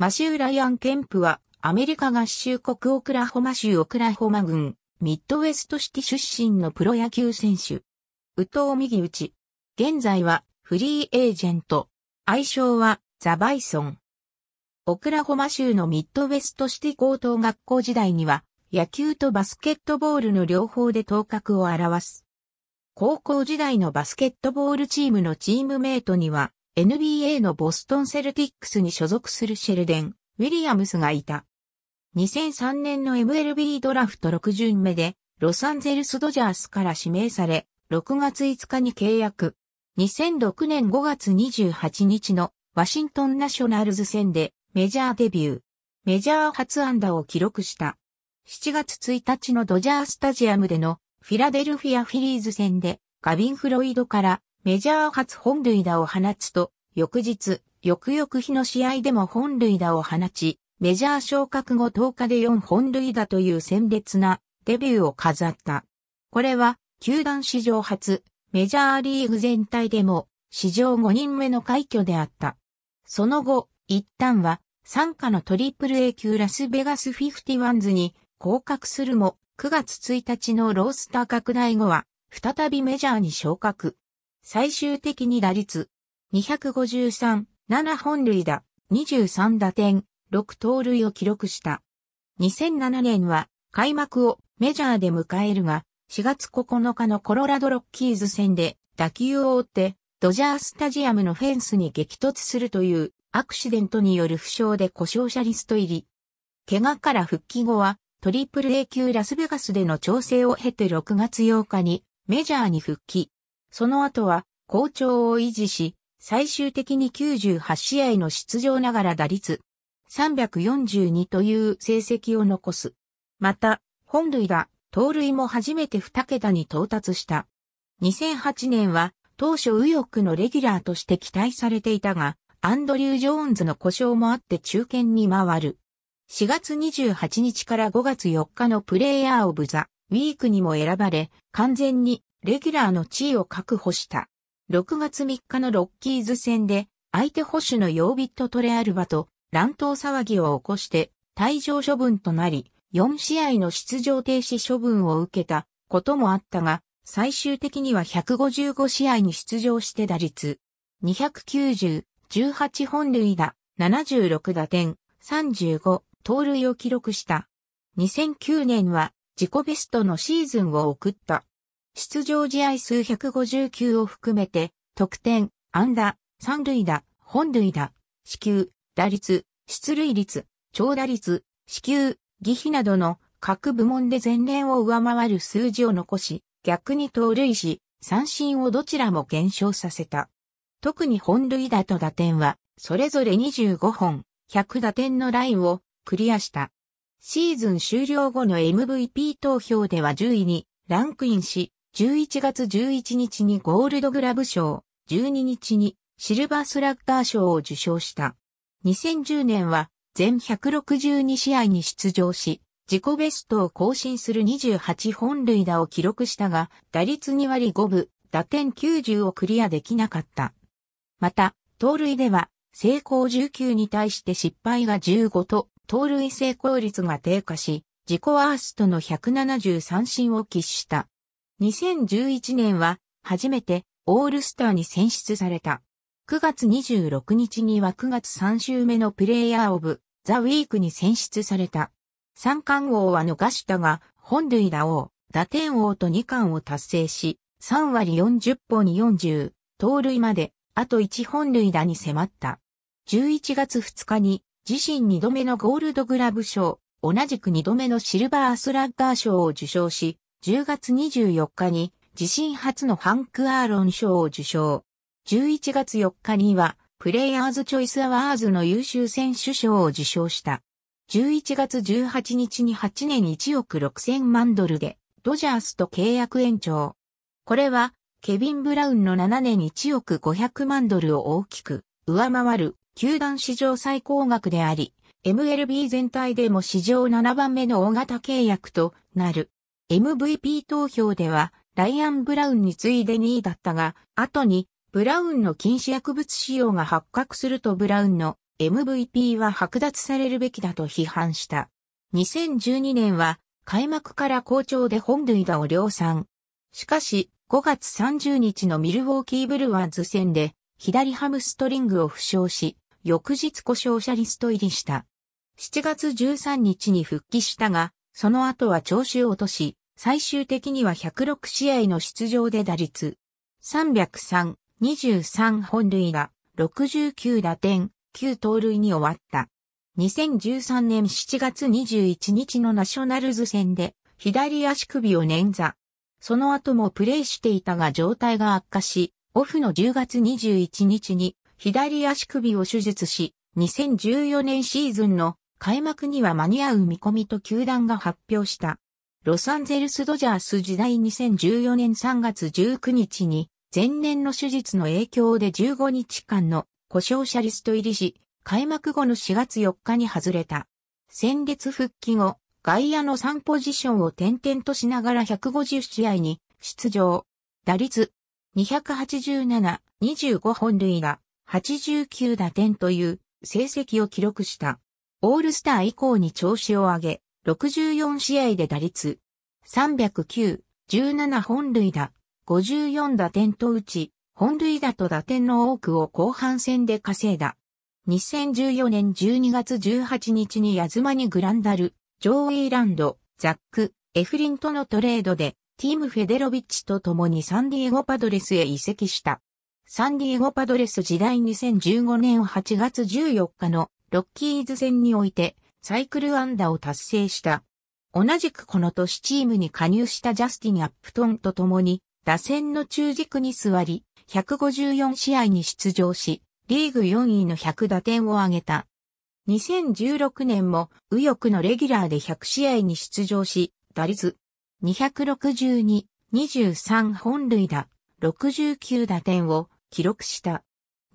マシュー・ライアン・ケンプは、アメリカ合衆国オクラホマ州オクラホマ郡、ミッドウェストシティ出身のプロ野球選手。宇藤右打ち。現在は、フリーエージェント。愛称は、ザ・バイソン。オクラホマ州のミッドウェストシティ高等学校時代には、野球とバスケットボールの両方で頭角を表す。高校時代のバスケットボールチームのチームメイトには、NBA のボストンセルティックスに所属するシェルデン・ウィリアムスがいた。2003年の MLB ドラフト6巡目で、ロサンゼルスドジャースから指名され、6月5日に契約。2006年5月28日のワシントンナショナルズ戦でメジャーデビュー。メジャー初安打を記録した。7月1日のドジャースタジアムでのフィラデルフィアフィリーズ戦でガビン・フロイドからメジャー初本塁打を放つと、翌日、翌々日の試合でも本塁打を放ち、メジャー昇格後10日で4本塁打という鮮烈なデビューを飾った。これは、球団史上初、メジャーリーグ全体でも、史上5人目の快挙であった。その後、一旦は、参加の AAA 級ラスベガスフィフティワンズに降格するも、9月1日のロースター拡大後は、再びメジャーに昇格。最終的に打率253、7本塁打、23打点、6盗塁を記録した。2007年は開幕をメジャーで迎えるが、4月9日のコロラドロッキーズ戦で打球を追ってドジャースタジアムのフェンスに激突するというアクシデントによる負傷で故障者リスト入り。怪我から復帰後はトリプル A 級ラスベガスでの調整を経て6月8日にメジャーに復帰。その後は好調を維持し、最終的に98試合の出場ながら打率342という成績を残す。また、本塁打、盗塁も初めて2桁に到達した。2008年は当初右翼のレギュラーとして期待されていたが、アンドリュー・ジョーンズの故障もあって中堅に回る。4月28日から5月4日のプレイヤーオブザ・ウィークにも選ばれ、完全にレギュラーの地位を確保した。6月3日のロッキーズ戦で、相手保守のヨービット・トレアルバと乱闘騒ぎを起こして、退場処分となり、4試合の出場停止処分を受けたこともあったが、最終的には155試合に出場して打率、290、18本塁打、76打点、35、盗塁を記録した。2009年は自己ベストのシーズンを送った。出場試合数159を含めて、得点、安打、三塁打、本塁打、支給、打率、出塁率、長打率、支給、技費などの各部門で前年を上回る数字を残し、逆に盗塁し、三振をどちらも減少させた。特に本塁打と打点は、それぞれ25本、100打点のラインをクリアした。シーズン終了後の MVP 投票では10位にランクインし、11月11日にゴールドグラブ賞、12日にシルバースラッガー賞を受賞した。2010年は全162試合に出場し、自己ベストを更新する28本塁打を記録したが、打率2割5分、打点90をクリアできなかった。また、盗塁では、成功19に対して失敗が15と、盗塁成功率が低下し、自己アーストの173進を喫した。2011年は初めてオールスターに選出された。9月26日には9月3週目のプレイヤーオブザ・ウィークに選出された。三冠王は逃したが、本塁打王、打点王と2冠を達成し、3割40本に40、盗塁まで、あと1本塁打に迫った。11月2日に、自身2度目のゴールドグラブ賞、同じく2度目のシルバースラッガー賞を受賞し、10月24日に自身初のハンク・アーロン賞を受賞。11月4日には、プレイヤーズ・チョイス・アワーズの優秀選手賞を受賞した。11月18日に8年1億6000万ドルで、ドジャースと契約延長。これは、ケビン・ブラウンの7年1億500万ドルを大きく上回る球団史上最高額であり、MLB 全体でも史上7番目の大型契約となる。MVP 投票では、ライアン・ブラウンに次いで2位だったが、後に、ブラウンの禁止薬物使用が発覚するとブラウンの MVP は剥奪されるべきだと批判した。2012年は、開幕から好調で本塁打を量産。しかし、5月30日のミルウォーキーブルワーズ戦で、左ハムストリングを負傷し、翌日故障者リスト入りした。7月13日に復帰したが、その後は調子を落とし、最終的には106試合の出場で打率303、23本塁打、69打点、9盗塁に終わった。2013年7月21日のナショナルズ戦で左足首を捻挫。その後もプレーしていたが状態が悪化し、オフの10月21日に左足首を手術し、2014年シーズンの開幕には間に合う見込みと球団が発表した。ロサンゼルスドジャース時代2014年3月19日に、前年の手術の影響で15日間の故障者リスト入りし、開幕後の4月4日に外れた。先月復帰後、外野の3ポジションを点々としながら150試合に出場。打率287、25本塁打、89打点という成績を記録した。オールスター以降に調子を上げ、64試合で打率309、17本塁打、54打点と打ち、本塁打と打点の多くを後半戦で稼いだ。2014年12月18日にヤズマにグランダル、ジョー・イーランド、ザック、エフリンとのトレードで、ティーム・フェデロビッチと共にサンディエゴ・パドレスへ移籍した。サンディエゴ・パドレス時代2015年8月14日のロッキーズ戦において、サイクル安打を達成した。同じくこの年チームに加入したジャスティン・アップトンと共に、打線の中軸に座り、154試合に出場し、リーグ4位の100打点を挙げた。2016年も右翼のレギュラーで100試合に出場し、打率262、23本塁打、69打点を記録した。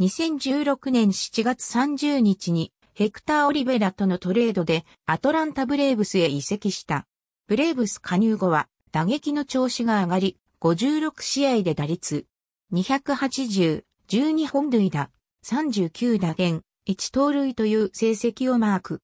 2016年7月30日にヘクター・オリベラとのトレードでアトランタ・ブレーブスへ移籍した。ブレーブス加入後は打撃の調子が上がり、56試合で打率280、12本塁打、39打点、1盗塁という成績をマーク。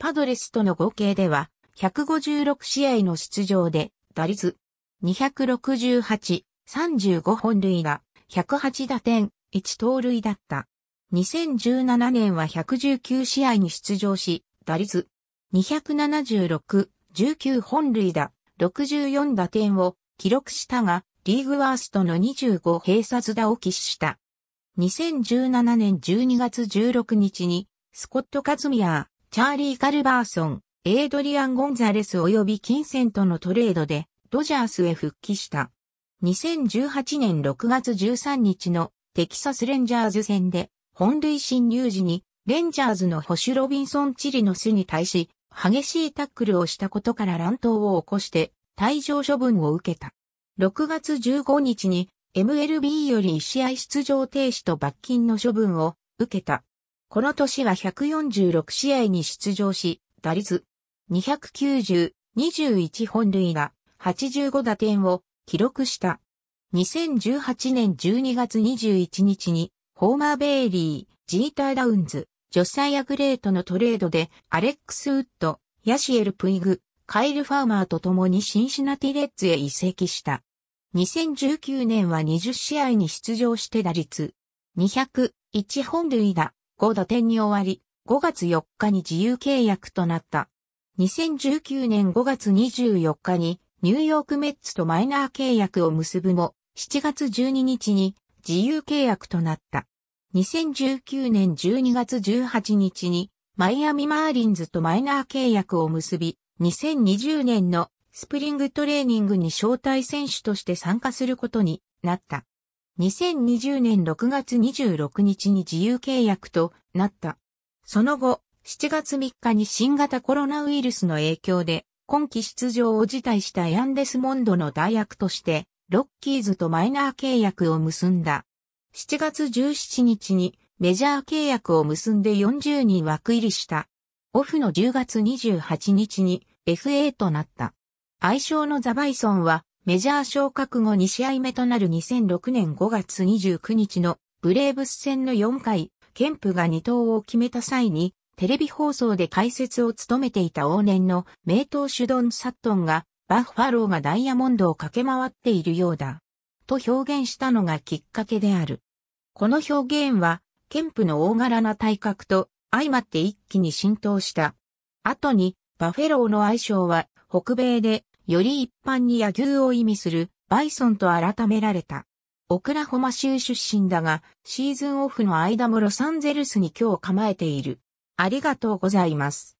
パドレスとの合計では156試合の出場で打率268、35本塁打、108打点、1盗塁だった。2017年は119試合に出場し、打率276、19本塁打、64打点を記録したが、リーグワーストの25閉殺打を喫した。2017年12月16日に、スコット・カズミアー、チャーリー・カルバーソン、エイドリアン・ゴンザレス及び金銭とのトレードで、ドジャースへ復帰した。2018年6月13日のテキサス・レンジャーズ戦で、本塁侵入時に、レンジャーズの保守ロビンソン・チリの巣に対し、激しいタックルをしたことから乱闘を起こして、退場処分を受けた。6月15日に、MLB より1試合出場停止と罰金の処分を受けた。この年は146試合に出場し、打率290、21本塁打、85打点を記録した。2018年12月21日にホーマー・ベイリー、ジーター・ダウンズ、ジョサイア・グレートのトレードで、アレックス・ウッド、ヤシエル・プイグ、カイル・ファーマーと共にシンシナティ・レッズへ移籍した。2019年は20試合に出場して打率、201本塁打、5打点に終わり、5月4日に自由契約となった。2019年5月24日にニューヨークメッツとマイナー契約を結ぶも、7月12日に自由契約となった。2019年12月18日にマイアミマーリンズとマイナー契約を結び、2020年のスプリングトレーニングに招待選手として参加することになった。2020年6月26日に自由契約となった。その後、7月3日に新型コロナウイルスの影響で、今季出場を辞退したヤンデスモンドの代役として、ロッキーズとマイナー契約を結んだ。7月17日にメジャー契約を結んで40人枠入りした。オフの10月28日に FA となった。愛称のザバイソンはメジャー昇格後2試合目となる2006年5月29日のブレーブス戦の4回、ケンプが2投を決めた際にテレビ放送で解説を務めていた往年の名投手ドン・サットンがバッファローがダイヤモンドを駆け回っているようだ。と表現したのがきっかけである。この表現は、ケンプの大柄な体格と相まって一気に浸透した。後に、バフェローの愛称は、北米で、より一般に野牛を意味する、バイソンと改められた。オクラホマ州出身だが、シーズンオフの間もロサンゼルスに今日構えている。ありがとうございます。